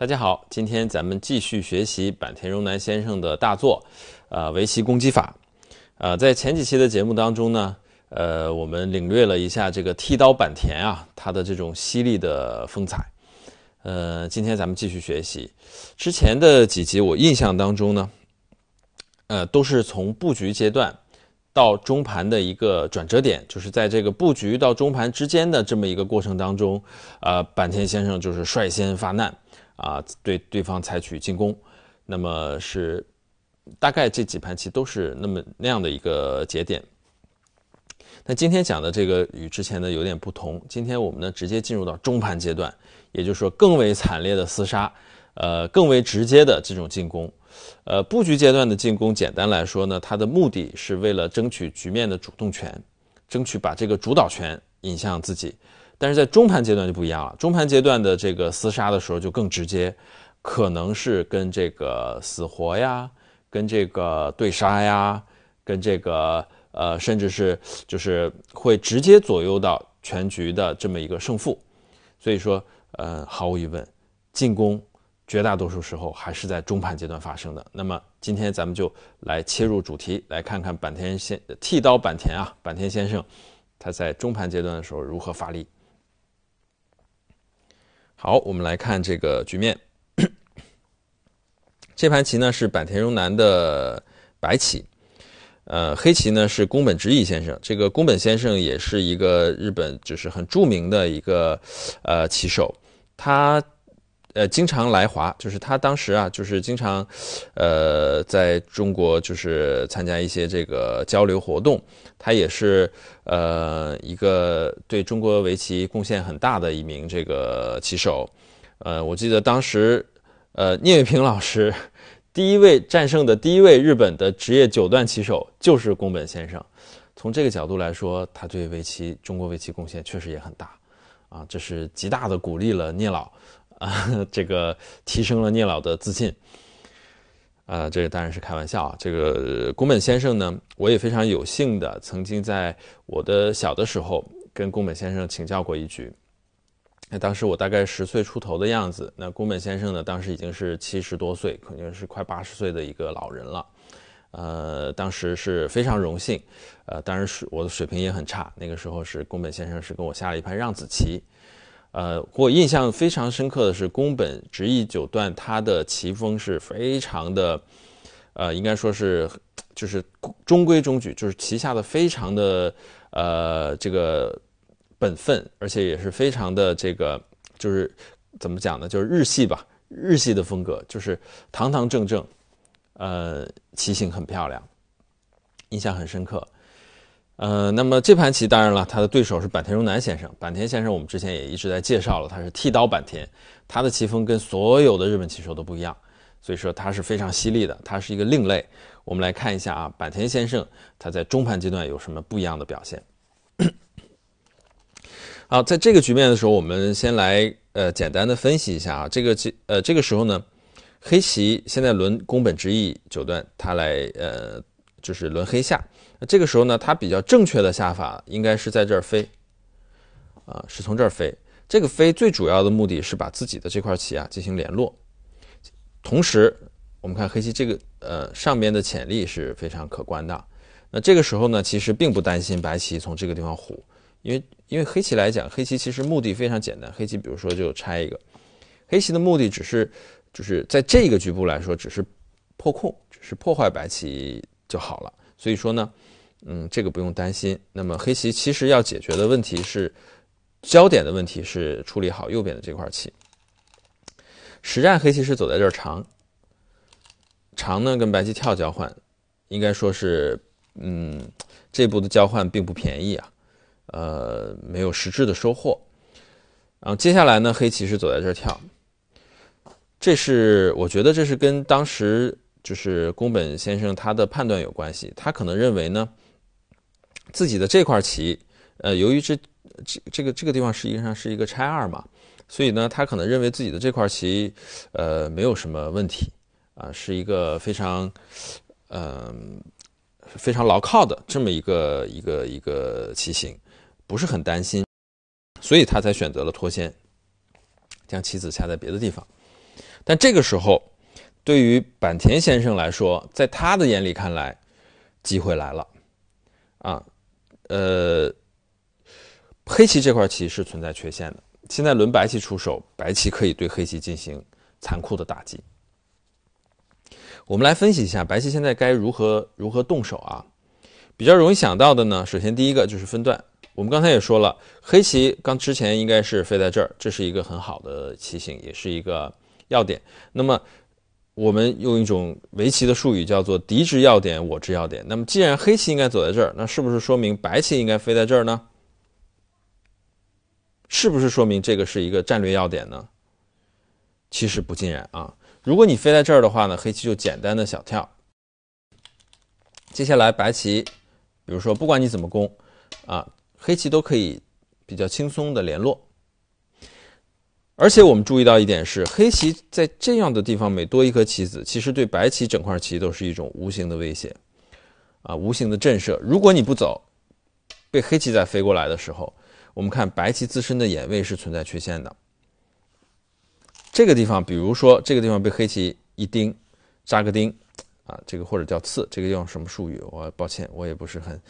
大家好，今天咱们继续学习坂田荣南先生的大作，呃，围棋攻击法，呃，在前几期的节目当中呢，呃，我们领略了一下这个剃刀坂田啊，他的这种犀利的风采，呃，今天咱们继续学习，之前的几集我印象当中呢，呃，都是从布局阶段到中盘的一个转折点，就是在这个布局到中盘之间的这么一个过程当中，呃，坂田先生就是率先发难。啊，对对方采取进攻，那么是大概这几盘棋都是那么那样的一个节点。那今天讲的这个与之前的有点不同，今天我们呢直接进入到中盘阶段，也就是说更为惨烈的厮杀，呃，更为直接的这种进攻，呃，布局阶段的进攻，简单来说呢，它的目的是为了争取局面的主动权，争取把这个主导权引向自己。但是在中盘阶段就不一样了，中盘阶段的这个厮杀的时候就更直接，可能是跟这个死活呀，跟这个对杀呀，跟这个呃甚至是就是会直接左右到全局的这么一个胜负，所以说呃毫无疑问，进攻绝大多数时候还是在中盘阶段发生的。那么今天咱们就来切入主题，来看看坂田先剃刀坂田啊，坂田先生他在中盘阶段的时候如何发力。好，我们来看这个局面。这盘棋呢是坂田荣南的白棋，呃，黑棋呢是宫本直义先生。这个宫本先生也是一个日本，就是很著名的一个呃棋手，他。呃，经常来华，就是他当时啊，就是经常，呃，在中国就是参加一些这个交流活动。他也是呃一个对中国围棋贡献很大的一名这个棋手。呃，我记得当时，呃，聂卫平老师 第一位战胜的第一位日本的职业九段棋手就是宫本先生。从这个角度来说，他对围棋中国围棋贡献确实也很大啊，这是极大的鼓励了聂老。啊，这个提升了聂老的自信。啊，这个当然是开玩笑啊。这个宫本先生呢，我也非常有幸的，曾经在我的小的时候跟宫本先生请教过一局。那当时我大概十岁出头的样子，那宫本先生呢，当时已经是七十多岁，肯定是快八十岁的一个老人了。呃，当时是非常荣幸。呃，当然是我的水平也很差，那个时候是宫本先生是跟我下了一盘让子棋。呃，我印象非常深刻的是宫本直一九段，他的棋风是非常的，呃，应该说是就是中规中矩，就是棋下的非常的呃这个本分，而且也是非常的这个就是怎么讲呢？就是日系吧，日系的风格，就是堂堂正正，呃，棋形很漂亮，印象很深刻。呃，那么这盘棋，当然了，他的对手是坂田荣男先生。坂田先生，我们之前也一直在介绍了，他是剃刀坂田，他的棋风跟所有的日本棋手都不一样，所以说他是非常犀利的，他是一个另类。我们来看一下啊，坂田先生他在中盘阶段有什么不一样的表现。好，在这个局面的时候，我们先来呃简单的分析一下啊，这个棋呃这个时候呢，黑棋现在轮宫本直义九段，他来呃就是轮黑下。那这个时候呢，它比较正确的下法应该是在这儿飞，啊，是从这儿飞。这个飞最主要的目的是把自己的这块棋啊进行联络，同时我们看黑棋这个呃上面的潜力是非常可观的。那这个时候呢，其实并不担心白棋从这个地方虎，因为因为黑棋来讲，黑棋其实目的非常简单，黑棋比如说就拆一个，黑棋的目的只是就是在这个局部来说只是破控，只是破坏白棋就好了。所以说呢。嗯，这个不用担心。那么黑棋其实要解决的问题是焦点的问题是处理好右边的这块棋。实战黑棋是走在这儿长，长呢跟白棋跳交换，应该说是嗯，这步的交换并不便宜啊，呃，没有实质的收获。然后接下来呢，黑棋是走在这儿跳，这是我觉得这是跟当时就是宫本先生他的判断有关系，他可能认为呢。自己的这块棋，呃，由于这这这个这个地方实际上是一个拆二嘛，所以呢，他可能认为自己的这块棋，呃，没有什么问题，啊，是一个非常，嗯，非常牢靠的这么一个一个一个棋形，不是很担心，所以他才选择了脱先，将棋子下在别的地方。但这个时候，对于坂田先生来说，在他的眼里看来，机会来了，啊。呃，黑棋这块棋是存在缺陷的。现在轮白棋出手，白棋可以对黑棋进行残酷的打击。我们来分析一下，白棋现在该如何如何动手啊？比较容易想到的呢，首先第一个就是分段。我们刚才也说了，黑棋刚之前应该是飞在这儿，这是一个很好的棋形，也是一个要点。那么我们用一种围棋的术语叫做敌之要点，我之要点。那么，既然黑棋应该走在这儿，那是不是说明白棋应该飞在这儿呢？是不是说明这个是一个战略要点呢？其实不尽然啊。如果你飞在这儿的话呢，黑棋就简单的小跳。接下来，白棋，比如说不管你怎么攻，啊，黑棋都可以比较轻松的联络。而且我们注意到一点是，黑棋在这样的地方每多一颗棋子，其实对白棋整块棋都是一种无形的威胁，啊，无形的震慑。如果你不走，被黑棋再飞过来的时候，我们看白棋自身的眼位是存在缺陷的。这个地方，比如说这个地方被黑棋一钉，扎个钉，啊，这个或者叫刺，这个用什么术语？我抱歉，我也不是很，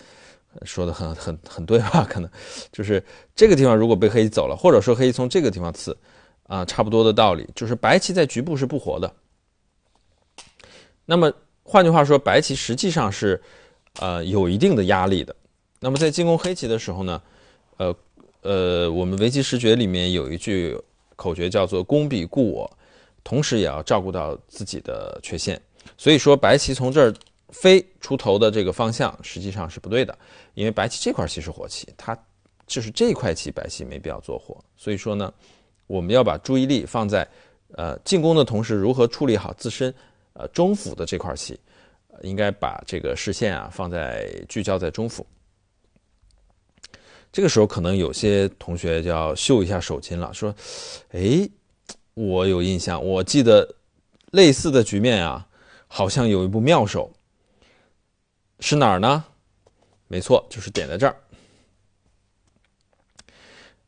说的很很很对吧？可能就是这个地方如果被黑棋走了，或者说黑棋从这个地方刺。啊，差不多的道理，就是白棋在局部是不活的。那么换句话说，白棋实际上是，呃，有一定的压力的。那么在进攻黑棋的时候呢，呃呃，我们围棋十诀里面有一句口诀叫做“攻必固我”，同时也要照顾到自己的缺陷。所以说，白棋从这儿飞出头的这个方向实际上是不对的，因为白棋这块棋是活棋，它就是这块棋，白棋没必要做活。所以说呢。我们要把注意力放在，呃，进攻的同时，如何处理好自身，呃，中腹的这块棋，应该把这个视线啊放在聚焦在中腹。这个时候，可能有些同学就要秀一下手筋了，说：“哎，我有印象，我记得类似的局面啊，好像有一部妙手，是哪儿呢？没错，就是点在这儿。”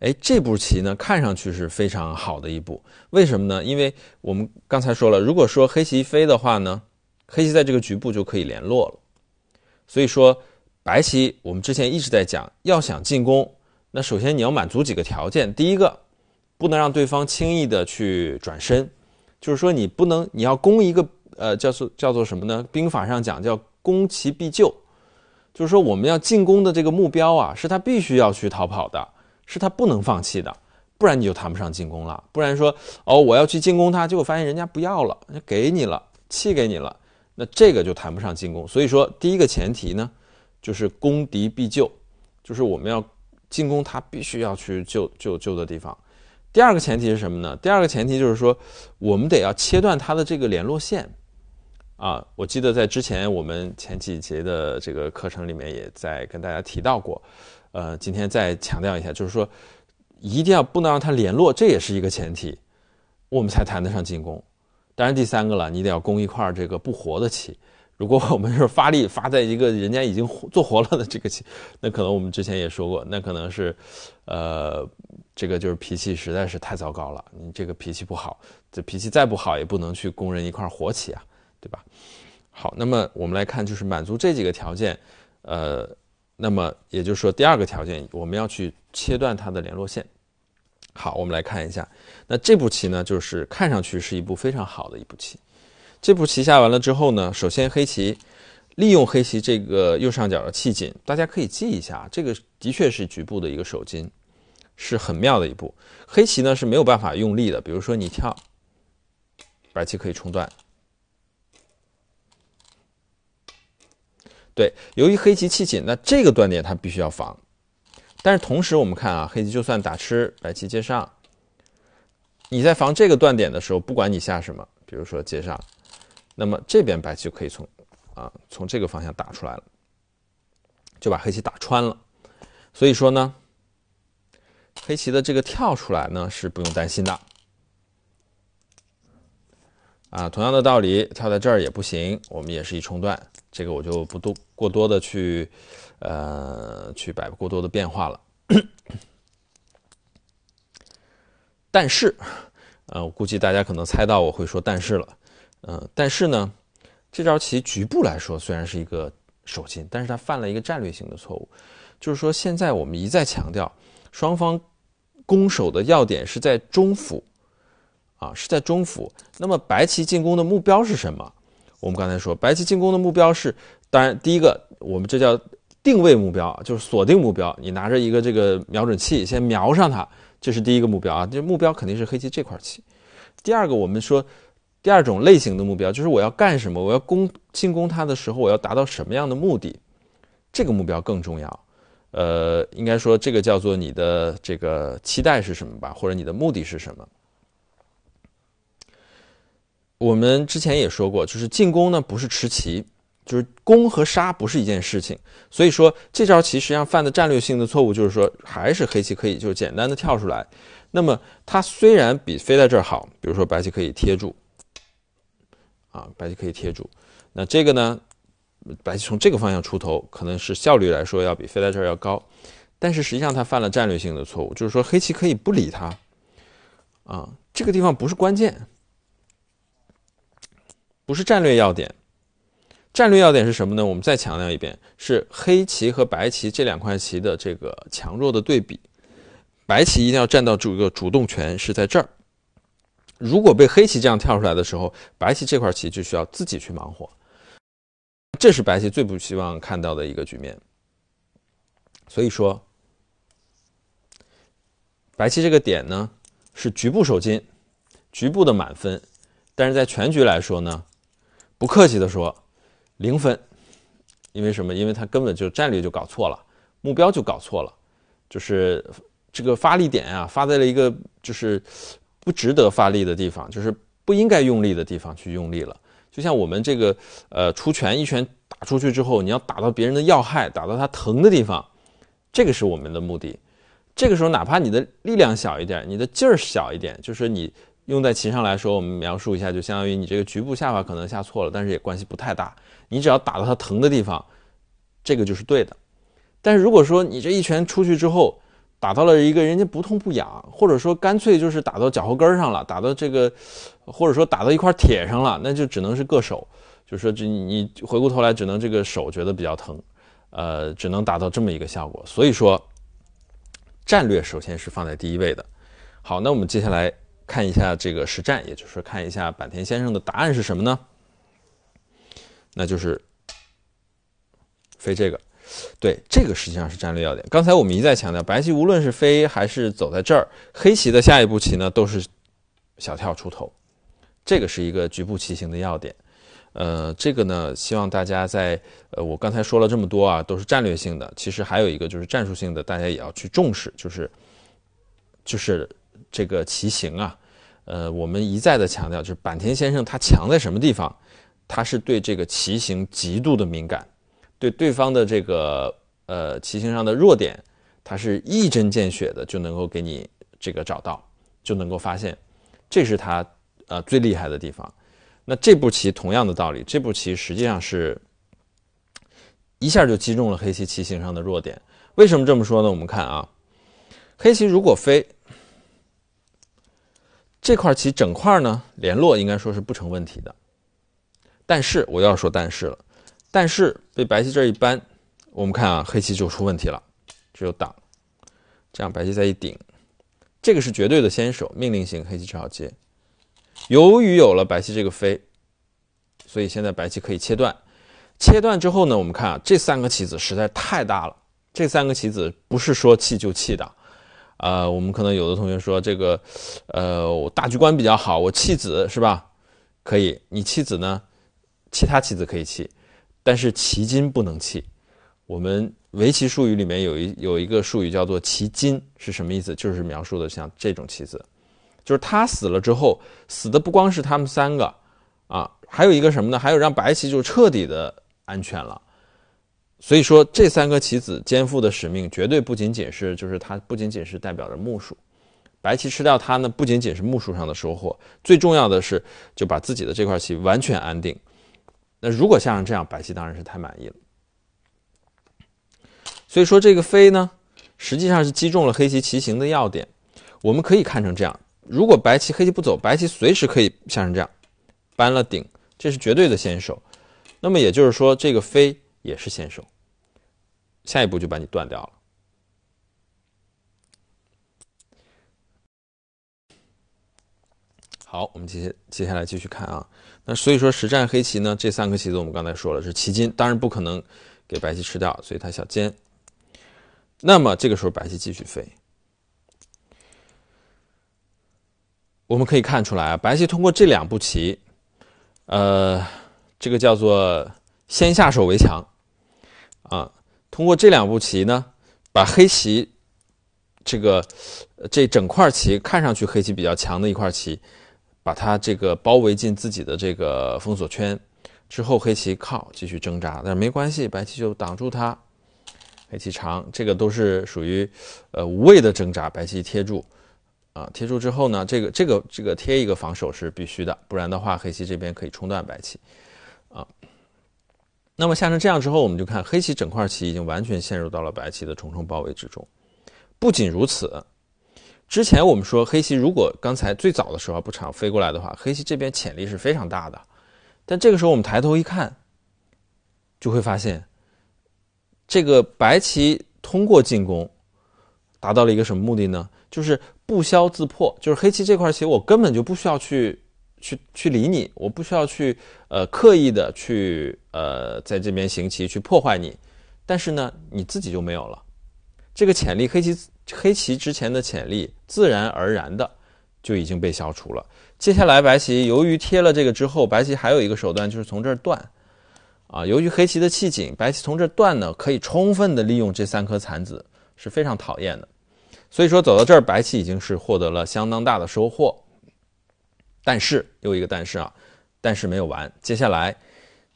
哎，这步棋呢，看上去是非常好的一步。为什么呢？因为我们刚才说了，如果说黑棋飞的话呢，黑棋在这个局部就可以联络了。所以说，白棋我们之前一直在讲，要想进攻，那首先你要满足几个条件。第一个，不能让对方轻易的去转身，就是说你不能，你要攻一个呃，叫做叫做什么呢？兵法上讲叫“攻其必救”，就是说我们要进攻的这个目标啊，是他必须要去逃跑的。是他不能放弃的，不然你就谈不上进攻了。不然说哦，我要去进攻他，结果发现人家不要了，家给你了，气给你了，那这个就谈不上进攻。所以说，第一个前提呢，就是攻敌必救，就是我们要进攻他，必须要去救救救的地方。第二个前提是什么呢？第二个前提就是说，我们得要切断他的这个联络线。啊，我记得在之前我们前几节的这个课程里面，也在跟大家提到过。呃，今天再强调一下，就是说，一定要不能让他联络，这也是一个前提，我们才谈得上进攻。当然第三个了，你得要攻一块这个不活的棋。如果我们是发力发在一个人家已经做活了的这个棋，那可能我们之前也说过，那可能是，呃，这个就是脾气实在是太糟糕了。你这个脾气不好，这脾气再不好也不能去攻人一块活棋啊，对吧？好，那么我们来看，就是满足这几个条件，呃。那么也就是说，第二个条件我们要去切断它的联络线。好，我们来看一下，那这步棋呢，就是看上去是一步非常好的一步棋。这步棋下完了之后呢，首先黑棋利用黑棋这个右上角的气紧，大家可以记一下，这个的确是局部的一个手筋，是很妙的一步。黑棋呢是没有办法用力的，比如说你跳，白棋可以冲断。对，由于黑棋气紧，那这个断点它必须要防。但是同时我们看啊，黑棋就算打吃，白棋接上，你在防这个断点的时候，不管你下什么，比如说接上，那么这边白棋就可以从啊从这个方向打出来了，就把黑棋打穿了。所以说呢，黑棋的这个跳出来呢是不用担心的。啊，同样的道理，跳在这儿也不行，我们也是一冲断。这个我就不多过多的去，呃，去摆过多的变化了。但是，呃，我估计大家可能猜到我会说“但是”了。嗯，但是呢，这招棋局部来说虽然是一个守筋，但是他犯了一个战略性的错误，就是说现在我们一再强调，双方攻守的要点是在中府，啊，是在中府。那么白棋进攻的目标是什么？我们刚才说，白棋进攻的目标是，当然第一个，我们这叫定位目标，就是锁定目标。你拿着一个这个瞄准器，先瞄上它，这是第一个目标啊。这目标肯定是黑棋这块棋。第二个，我们说第二种类型的目标，就是我要干什么，我要攻进攻它的时候，我要达到什么样的目的？这个目标更重要。呃，应该说这个叫做你的这个期待是什么吧，或者你的目的是什么？我们之前也说过，就是进攻呢不是吃棋，就是攻和杀不是一件事情。所以说这招棋实际上犯的战略性的错误，就是说还是黑棋可以就简单的跳出来。那么它虽然比飞在这儿好，比如说白棋可以贴住，啊，白棋可以贴住。那这个呢，白棋从这个方向出头，可能是效率来说要比飞在这儿要高。但是实际上它犯了战略性的错误，就是说黑棋可以不理它，啊，这个地方不是关键。不是战略要点，战略要点是什么呢？我们再强调一遍：是黑棋和白棋这两块棋的这个强弱的对比。白棋一定要占到主个主动权是在这儿。如果被黑棋这样跳出来的时候，白棋这块棋就需要自己去忙活。这是白棋最不希望看到的一个局面。所以说，白棋这个点呢是局部守金，局部的满分，但是在全局来说呢。不客气地说，零分，因为什么？因为他根本就战略就搞错了，目标就搞错了，就是这个发力点啊，发在了一个就是不值得发力的地方，就是不应该用力的地方去用力了。就像我们这个呃出拳，一拳打出去之后，你要打到别人的要害，打到他疼的地方，这个是我们的目的。这个时候，哪怕你的力量小一点，你的劲儿小一点，就是你。用在棋上来说，我们描述一下，就相当于你这个局部下法可能下错了，但是也关系不太大。你只要打到它疼的地方，这个就是对的。但是如果说你这一拳出去之后，打到了一个人家不痛不痒，或者说干脆就是打到脚后跟上了，打到这个，或者说打到一块铁上了，那就只能是硌手，就说这你回过头来只能这个手觉得比较疼，呃，只能达到这么一个效果。所以说，战略首先是放在第一位的。好，那我们接下来。看一下这个实战，也就是看一下坂田先生的答案是什么呢？那就是飞这个，对这个实际上是战略要点。刚才我们一再强调，白棋无论是飞还是走在这儿，黑棋的下一步棋呢都是小跳出头，这个是一个局部棋形的要点。呃，这个呢，希望大家在呃，我刚才说了这么多啊，都是战略性的。其实还有一个就是战术性的，大家也要去重视，就是就是。这个棋形啊，呃，我们一再的强调，就是坂田先生他强在什么地方？他是对这个棋形极度的敏感，对对方的这个呃棋形上的弱点，他是一针见血的就能够给你这个找到，就能够发现，这是他呃最厉害的地方。那这步棋同样的道理，这步棋实际上是一下就击中了黑棋棋形上的弱点。为什么这么说呢？我们看啊，黑棋如果飞。这块棋整块呢联络应该说是不成问题的，但是我要说但是了，但是被白棋这一扳，我们看啊黑棋就出问题了，只有挡，这样白棋再一顶，这个是绝对的先手命令型，黑棋只好接。由于有了白棋这个飞，所以现在白棋可以切断，切断之后呢，我们看啊这三个棋子实在太大了，这三个棋子不是说弃就弃的。呃，我们可能有的同学说这个，呃，我大局观比较好，我弃子是吧？可以，你弃子呢？其他棋子可以弃，但是棋筋不能弃。我们围棋术语里面有一有一个术语叫做棋筋是什么意思？就是描述的像这种棋子，就是他死了之后，死的不光是他们三个啊，还有一个什么呢？还有让白棋就彻底的安全了。所以说，这三颗棋子肩负的使命绝对不仅仅是，就是它不仅仅是代表着木数。白棋吃掉它呢，不仅仅是木数上的收获，最重要的是就把自己的这块棋完全安定。那如果下成这样，白棋当然是太满意了。所以说，这个飞呢，实际上是击中了黑棋棋形的要点。我们可以看成这样：如果白棋、黑棋不走，白棋随时可以像是这样，搬了顶，这是绝对的先手。那么也就是说，这个飞。也是先手，下一步就把你断掉了。好，我们接接接下来继续看啊。那所以说实战黑棋呢，这三颗棋子我们刚才说了是棋筋，当然不可能给白棋吃掉，所以它小尖。那么这个时候白棋继续飞，我们可以看出来啊，白棋通过这两步棋，呃，这个叫做。先下手为强，啊，通过这两步棋呢，把黑棋这个这整块棋看上去黑棋比较强的一块棋，把它这个包围进自己的这个封锁圈之后，黑棋靠继续挣扎，但是没关系，白棋就挡住它。黑棋长，这个都是属于呃无谓的挣扎，白棋贴住啊，贴住之后呢，这个这个这个贴一个防守是必须的，不然的话黑棋这边可以冲断白棋啊。那么下成这样之后，我们就看黑棋整块棋已经完全陷入到了白棋的重重包围之中。不仅如此，之前我们说黑棋如果刚才最早的时候不常飞过来的话，黑棋这边潜力是非常大的。但这个时候我们抬头一看，就会发现，这个白棋通过进攻，达到了一个什么目的呢？就是不消自破，就是黑棋这块棋我根本就不需要去。去去理你，我不需要去，呃，刻意的去，呃，在这边行棋去破坏你，但是呢，你自己就没有了，这个潜力，黑棋黑棋之前的潜力，自然而然的就已经被消除了。接下来白棋由于贴了这个之后，白棋还有一个手段就是从这儿断，啊，由于黑棋的气紧，白棋从这儿断呢，可以充分的利用这三颗残子，是非常讨厌的。所以说走到这儿，白棋已经是获得了相当大的收获。但是又一个但是啊，但是没有完。接下来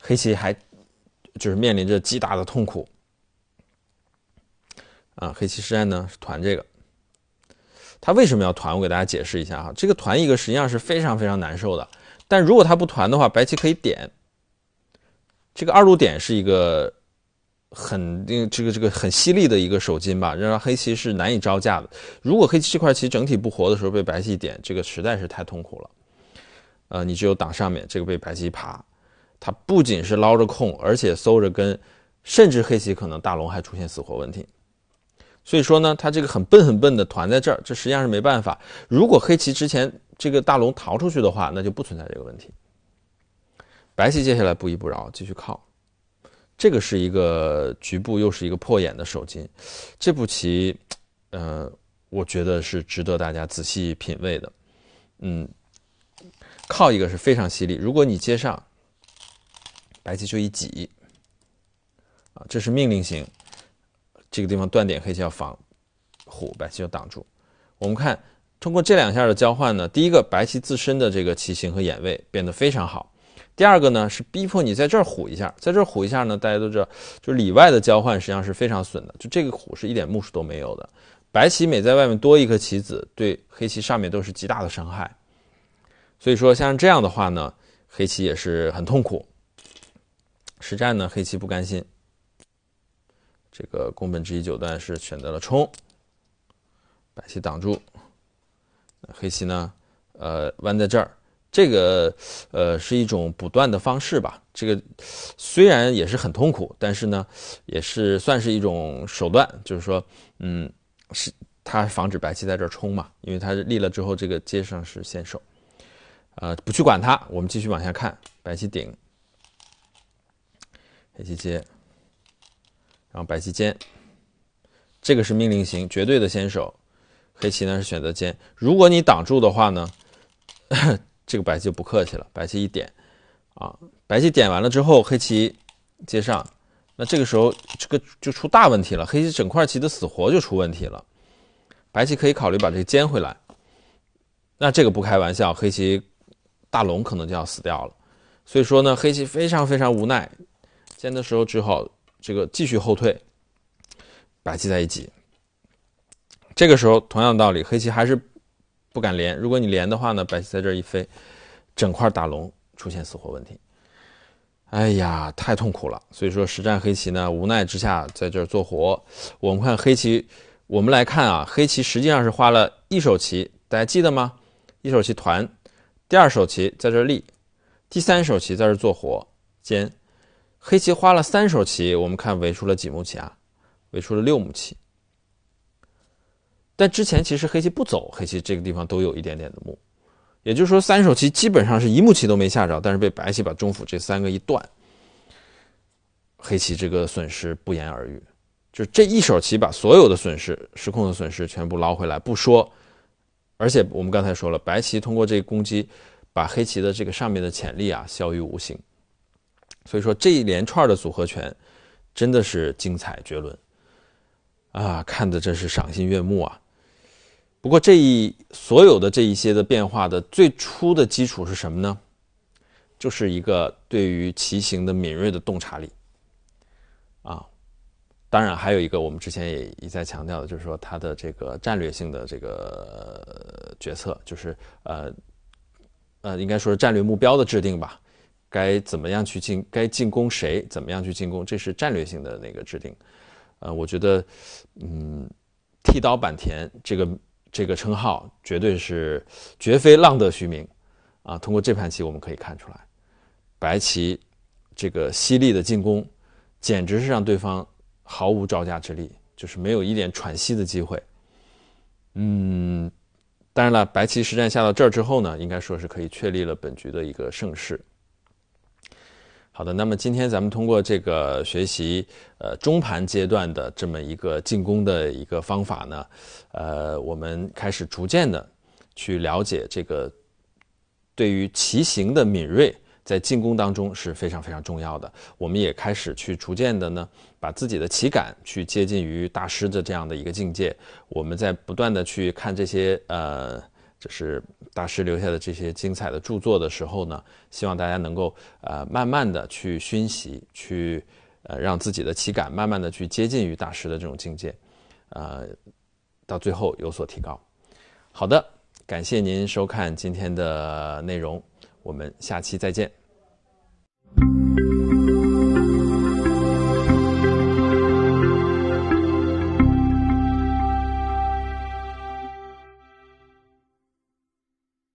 黑棋还就是面临着极大的痛苦啊。黑棋实战呢团这个，他为什么要团？我给大家解释一下哈。这个团一个实际上是非常非常难受的。但如果他不团的话，白棋可以点这个二路点是一个很这个这个很犀利的一个手筋吧，让黑棋是难以招架的。如果黑棋这块棋整体不活的时候被白棋点，这个实在是太痛苦了。呃，你只有挡上面，这个被白棋爬，它不仅是捞着空，而且搜着根，甚至黑棋可能大龙还出现死活问题。所以说呢，他这个很笨很笨的团在这儿，这实际上是没办法。如果黑棋之前这个大龙逃出去的话，那就不存在这个问题。白棋接下来不依不饶，继续靠，这个是一个局部又是一个破眼的手筋。这步棋，呃，我觉得是值得大家仔细品味的，嗯。靠一个是非常犀利。如果你接上，白棋就一挤，啊，这是命令型。这个地方断点黑棋要防虎，白棋要挡住。我们看，通过这两下的交换呢，第一个白棋自身的这个棋形和眼位变得非常好。第二个呢是逼迫你在这儿虎一下，在这儿虎一下呢，大家都知，道，就是里外的交换实际上是非常损的。就这个虎是一点目数都没有的，白棋每在外面多一颗棋子，对黑棋上面都是极大的伤害。所以说，像这样的话呢，黑棋也是很痛苦。实战呢，黑棋不甘心，这个宫本之一九段是选择了冲，白棋挡住。黑棋呢，呃，弯在这儿，这个呃是一种补断的方式吧。这个虽然也是很痛苦，但是呢，也是算是一种手段，就是说，嗯，是它防止白棋在这儿冲嘛，因为它立了之后，这个接上是先手。呃，不去管它，我们继续往下看。白棋顶，黑棋接，然后白棋尖，这个是命令型，绝对的先手。黑棋呢是选择尖。如果你挡住的话呢，这个白棋就不客气了，白棋一点啊，白棋点完了之后，黑棋接上。那这个时候，这个就出大问题了，黑棋整块棋的死活就出问题了。白棋可以考虑把这个尖回来。那这个不开玩笑，黑棋。大龙可能就要死掉了，所以说呢，黑棋非常非常无奈，见的时候只好这个继续后退，白棋在一挤。这个时候，同样道理，黑棋还是不敢连。如果你连的话呢，白棋在这一飞，整块大龙出现死活问题。哎呀，太痛苦了。所以说，实战黑棋呢，无奈之下在这做活。我们看黑棋，我们来看啊，黑棋实际上是花了一手棋，大家记得吗？一手棋团。第二手棋在这立，第三手棋在这做活尖，黑棋花了三手棋，我们看围出了几目棋啊？围出了六目棋。但之前其实黑棋不走，黑棋这个地方都有一点点的目，也就是说三手棋基本上是一目棋都没下着，但是被白棋把中府这三个一断，黑棋这个损失不言而喻。就这一手棋把所有的损失、失控的损失全部捞回来，不说。而且我们刚才说了，白棋通过这个攻击，把黑棋的这个上面的潜力啊消于无形。所以说这一连串的组合拳，真的是精彩绝伦，啊，看的真是赏心悦目啊。不过这一所有的这一些的变化的最初的基础是什么呢？就是一个对于棋形的敏锐的洞察力，啊。当然，还有一个我们之前也一再强调的，就是说他的这个战略性的这个决策，就是呃呃，应该说是战略目标的制定吧？该怎么样去进？该进攻谁？怎么样去进攻？这是战略性的那个制定。呃，我觉得，嗯，剃刀坂田这个这个称号绝对是绝非浪得虚名啊！通过这盘棋，我们可以看出来，白棋这个犀利的进攻，简直是让对方。毫无招架之力，就是没有一点喘息的机会。嗯，当然了，白棋实战下到这儿之后呢，应该说是可以确立了本局的一个盛世。好的，那么今天咱们通过这个学习，呃，中盘阶段的这么一个进攻的一个方法呢，呃，我们开始逐渐的去了解这个对于棋形的敏锐。在进攻当中是非常非常重要的。我们也开始去逐渐的呢，把自己的旗感去接近于大师的这样的一个境界。我们在不断的去看这些呃，就是大师留下的这些精彩的著作的时候呢，希望大家能够呃，慢慢的去熏习，去呃，让自己的旗感慢慢的去接近于大师的这种境界，呃，到最后有所提高。好的，感谢您收看今天的内容。我们下期再见。